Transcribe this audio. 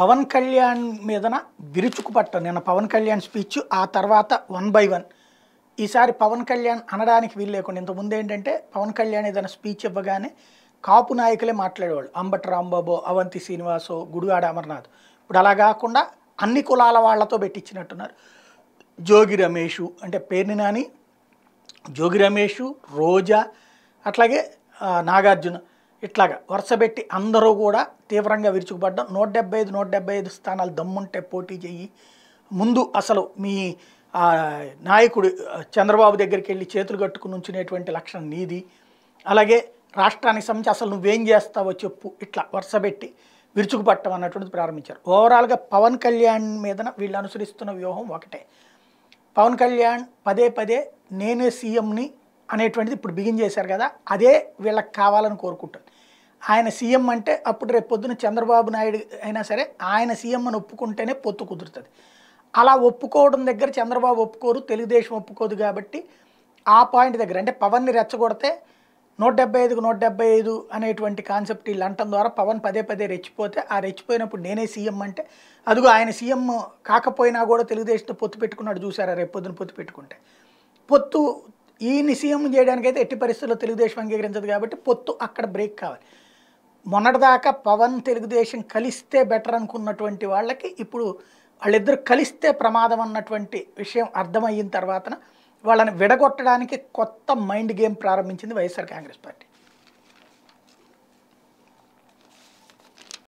పవన్ కళ్యాణ్ మీదన పట్టాను నిన్న పవన్ కళ్యాణ్ స్పీచ్ ఆ తర్వాత వన్ బై వన్ ఈసారి పవన్ కళ్యాణ్ అనడానికి వీలు లేకుండా ఇంతకుముందు ఏంటంటే పవన్ కళ్యాణ్ ఏదైనా స్పీచ్ ఇవ్వగానే కాపు నాయకులే మాట్లాడేవాళ్ళు అంబట్ రాంబాబు అవంతి శ్రీనివాసు గుడివాడ అమర్నాథ్ ఇప్పుడు అలా కాకుండా అన్ని కులాల వాళ్లతో పెట్టించినట్టున్నారు జోగి రమేషు అంటే పేర్ని నాని జోగి రమేషు రోజా అట్లాగే నాగార్జున ఇట్లాగా వరుసపెట్టి అందరూ కూడా తీవ్రంగా విరుచుకుపడ్డం నూట డెబ్బై ఐదు నూట డెబ్బై ఐదు స్థానాలు దమ్ముంటే పోటీ చేయి ముందు అసలు మీ నాయకుడు చంద్రబాబు దగ్గరికి వెళ్ళి చేతులు కట్టుకుని ఉంచినటువంటి లక్షణం నీది అలాగే రాష్ట్రానికి సంబంధించి అసలు నువ్వేం చేస్తావో చెప్పు ఇట్లా వరుసపెట్టి విరుచుకుపట్టం అన్నటువంటిది ప్రారంభించారు ఓవరాల్గా పవన్ కళ్యాణ్ మీదన వీళ్ళు అనుసరిస్తున్న వ్యూహం ఒకటే పవన్ కళ్యాణ్ పదే పదే నేనే సీఎంని అనేటువంటిది ఇప్పుడు బిగిన్ చేశారు కదా అదే వీళ్ళకి కావాలని కోరుకుంటారు ఆయన సీఎం అంటే అప్పుడు రేపు పొద్దున చంద్రబాబు నాయుడు అయినా సరే ఆయన సీఎం అని ఒప్పుకుంటేనే పొత్తు కుదురుతుంది అలా ఒప్పుకోవడం దగ్గర చంద్రబాబు ఒప్పుకోరు తెలుగుదేశం ఒప్పుకోదు కాబట్టి ఆ పాయింట్ దగ్గర అంటే పవన్ని రెచ్చగొడితే నూట డెబ్బై ఐదుకు నూట డెబ్బై ఐదు అనేటువంటి కాన్సెప్ట్ వీళ్ళు అంటం ద్వారా పవన్ పదే పదే రెచ్చిపోతే ఆ రెచ్చిపోయినప్పుడు నేనే సీఎం అంటే అదుగు ఆయన సీఎం కాకపోయినా కూడా తెలుగుదేశంతో పొత్తు పెట్టుకున్నాడు చూసారా రేపు పొద్దున పొత్తు పెట్టుకుంటే పొత్తు ఈ సీఎం చేయడానికైతే ఎట్టి పరిస్థితుల్లో తెలుగుదేశం అంగీకరించదు కాబట్టి పొత్తు అక్కడ బ్రేక్ కావాలి మొన్నటిదాకా పవన్ తెలుగుదేశం కలిస్తే బెటర్ అనుకున్నటువంటి వాళ్ళకి ఇప్పుడు వాళ్ళిద్దరు కలిస్తే ప్రమాదం అన్నటువంటి విషయం అర్థమయ్యిన తర్వాతన వాళ్ళని విడగొట్టడానికి కొత్త మైండ్ గేమ్ ప్రారంభించింది వైఎస్ఆర్ కాంగ్రెస్ పార్టీ